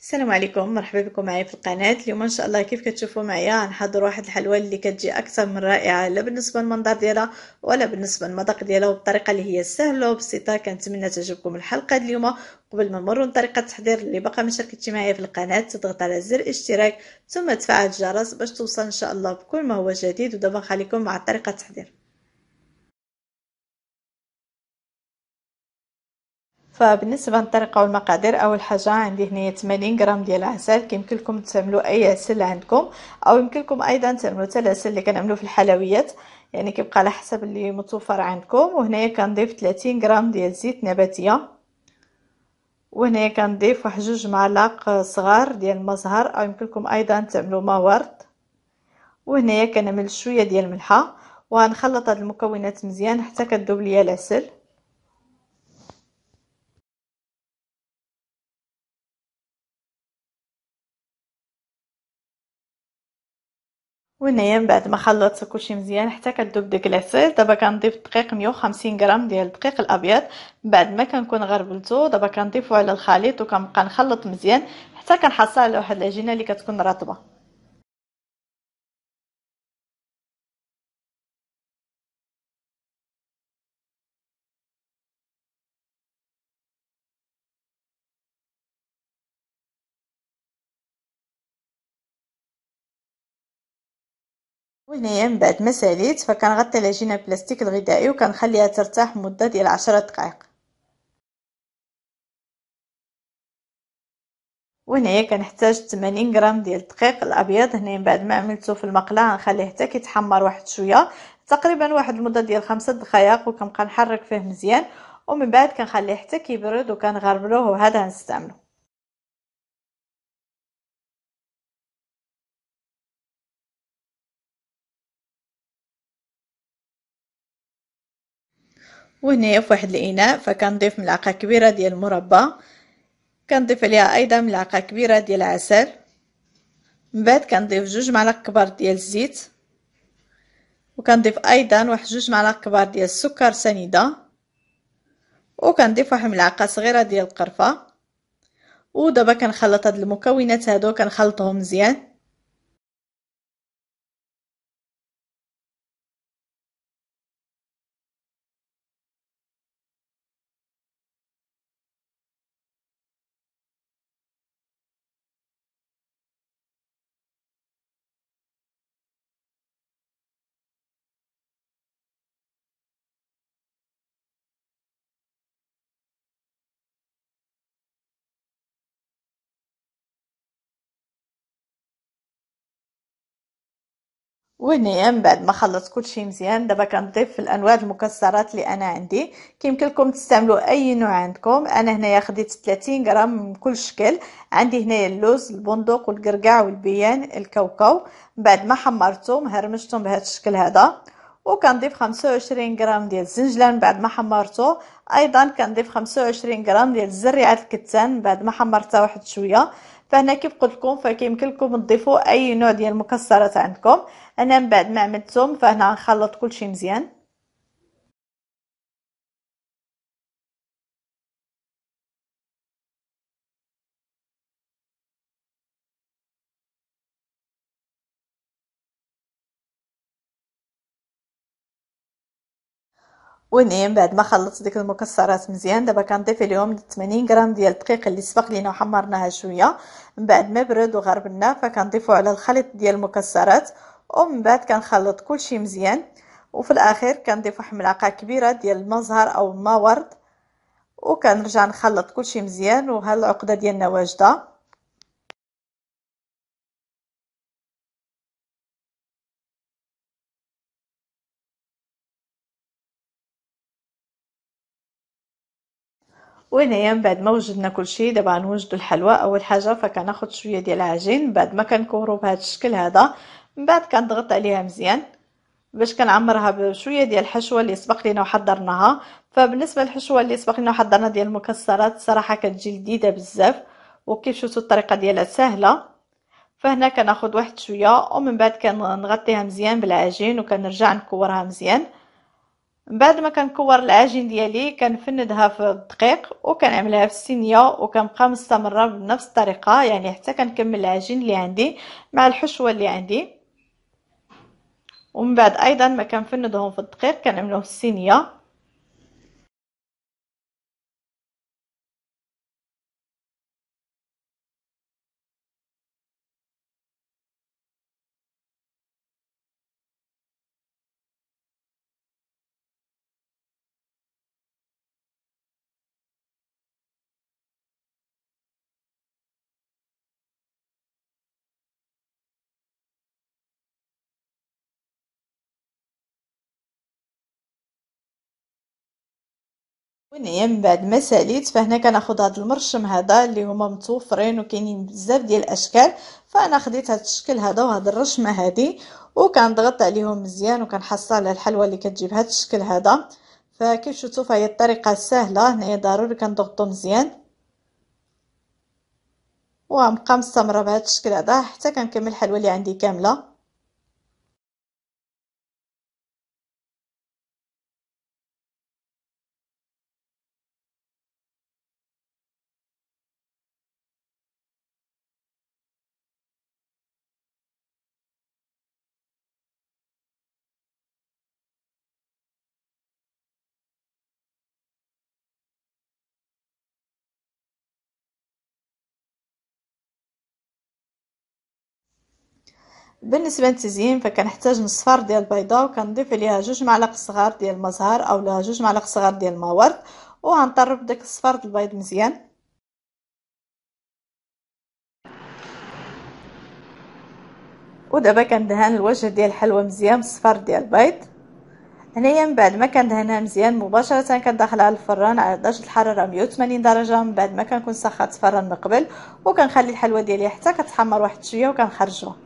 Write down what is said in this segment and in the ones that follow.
السلام عليكم مرحبا بكم معي في القناة اليوم ان شاء الله كيف كتشوفوا معايا غنحضر واحد الحلوى اللي كتجي اكثر من رائعة لا بالنسبة للمنظر ديالها ولا بالنسبة للمذاق ديالها وبالطريقة اللي هي سهلة وبسيطة كنتمنى تعجبكم الحلقة اليوم قبل ما نمروا لطريقة التحضير اللي باقا ما شاركتش معايا في القناة تضغط على زر الاشتراك ثم تفعل الجرس باش توصل ان شاء الله بكل ما هو جديد ودابا نخليكم مع طريقة التحضير فبالنسبة للطريقة والمقادير أول حاجة عندي هنايا 80 غرام ديال العسل كيمكنلكم تعملوا أي عسل عندكم أو لكم أيضا تعملوا حتى العسل اللي كنعملو في الحلويات يعني كيبقى على حسب اللي متوفر عندكم وهنايا كنضيف 30 غرام ديال زيت نباتية وهنايا كنضيف واحد جوج معالق صغار ديال المزهر أو لكم أيضا تعملوا ما ورد وهنايا كنعمل شوية ديال الملحة وغنخلط هاد المكونات مزيان حتى كدوب ليا العسل من بعد ما خلطت كلشي مزيان حتى كدوب ديك العسل دابا كنضيف الدقيق 150 غرام ديال الدقيق الابيض بعد ما كنكون غربلته دابا كنضيفو على الخليط وكنبقى نخلط مزيان حتى كنحصل على واحد العجينه اللي كتكون رطبه وهنايا من بعد ما ساليت فكنغطي العجينه بلاستيك الغذائي وكنخليها ترتاح مده ديال عشرة دقائق وهنايا كنحتاج 80 غرام ديال الدقيق الابيض هنا من بعد ما عملته في المقله غنخليه حتى كيتحمر واحد شويه تقريبا واحد المده ديال خمسة دقائق وكنبقى نحرك فيه مزيان ومن بعد كنخليه حتى كيبرد وكنغربلوه وهذا غنستعملو وهنايا في واحد الاناء فكنضيف ملعقه كبيره ديال المربى كنضيف عليها ايضا ملعقه كبيره ديال العسل من بعد كنضيف جوج معالق كبار ديال الزيت وكنضيف ايضا واحد جوج معالق كبار ديال السكر سنيده وكنضيف واحد ملعقه صغيره ديال القرفه ودابا كنخلط هاد المكونات هادو كنخلطهم مزيان ونيام بعد ما خلصت كل شيء مزيان دابا كنضيف في الانواع المكسرات اللي انا عندي كيمكن لكم تستعملوا اي نوع عندكم انا هنايا خديت 30 غرام من كل شكل عندي هنايا اللوز البندق والقرقاع والبيان الكاوكاو بعد ما حمرتهم هرمشتهم بهذا الشكل هذا وكنضيف 25 غرام ديال الزنجلان بعد ما حمرته ايضا كنضيف 25 غرام ديال الزريعه الكتان بعد ما حمرتها واحد شويه فهنا كيف قلت لكم فكيمكن لكم تضيفوا اي نوع ديال المكسرات عندكم انا من بعد ما عملتهم فهنا غنخلط كلشي مزيان ونام بعد ما خلطت ديك المكسرات مزيان دابا كنضيف اليوم 80 غرام ديال الدقيق اللي سبق لينا وحمرناها شويه من بعد ما برد وغربنا فكنضيفو على الخليط ديال المكسرات ومن بعد كنخلط كلشي مزيان وفي الاخير كنضيف واحد الملعقه كبيره ديال الماء زهر او الماء ورد وكنرجع نخلط كلشي مزيان وها العقده ديالنا واجده وهنايا من بعد ما وجدنا كل شيء دابا غنوجدو الحلوى اول حاجه فكناخذ شويه ديال العجين بعد ما كنكورو بهذا الشكل هذا من بعد كنضغط عليها مزيان باش كنعمرها بشويه ديال الحشوه اللي سبق لينا وحضرناها فبالنسبه للحشوه اللي سبق لينا وحضرنا ديال المكسرات صراحه كتجي لذيذه بزاف وكيف شفتوا الطريقه ديالها سهله فهنا كناخذ واحد شويه ومن بعد كنغطيها مزيان بالعجين وكنرجع نكورها مزيان من بعد ما كنكور العجين ديالي كنفندها في الدقيق وكنعملها في السينيه وكنبقى مستمره بنفس الطريقه يعني حتى كنكمل العجين اللي عندي مع الحشوه اللي عندي ومن بعد ايضا ما كنفندهم في الدقيق كنعملوه في السينيه ايام بعد ما ساليت فهنا كناخذ هاد المرشم هذا اللي هما متوفرين وكاينين بزاف ديال الاشكال فانا خديت هاد الشكل هذا وهاد الرشمه هذه وكنضغط عليهم مزيان وكنحصل على الحلوه اللي كتجي بهذا الشكل هذا فكيف شفتوا فهي الطريقه سهله هنايا ضروري كنضغطوا مزيان وغنبقى مستمره بهذا الشكل هذا حتى كنكمل الحلوه اللي عندي كامله بالنسبة للتزيين فكنحتاج نصفار ديال البيضة وكنضيف عليها جوج معالق صغار ديال المزهر اولا جوج معالق صغار ديال الماورد وغنطرب داك الصفار ديال البيض مزيان ودابا كندهن الوجه ديال الحلوى مزيان بالصفار ديال البيض هنايا من بعد ما كندهنها مزيان مباشره كندخلها للفران على درجه الحراره 180 درجه من بعد ما كنكون سخنت الفران من قبل وكنخلي الحلوى ديالي حتى كتحمر واحد شويه وكنخرجها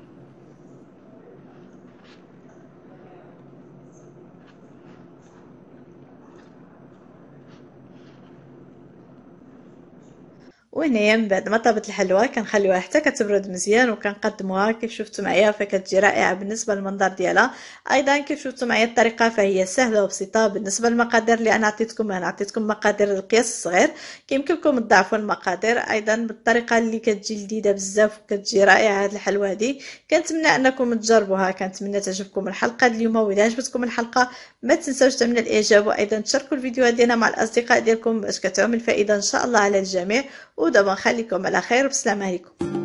وهنايا من بعد ما طابت الحلوى كنخليوها حتى كتبرد مزيان وكنقدموها كيف شفتوا معايا فكتجي رائعه بالنسبه للمنظر ديالها ايضا كيف شفتوا معايا الطريقه فهي سهله وبسيطه بالنسبه للمقادير اللي انا عطيتكم انا عطيتكم مقادير القياس الصغير كيمكنكم تضاعفوا المقادير ايضا بالطريقه اللي كتجي لذيذه بزاف وكتجي رائعه هاد الحلوى هادي كنتمنى انكم تجربوها كنتمنى تعجبكم الحلقه اليوم واذا عجبتكم الحلقه ما تنساوش تعملوا الاعجاب وايضا تشاركوا الفيديو ديالنا مع الاصدقاء ديالكم باش كتعم الفائده ان شاء الله على الجميع ودابا نخليكم على خير والسلام عليكم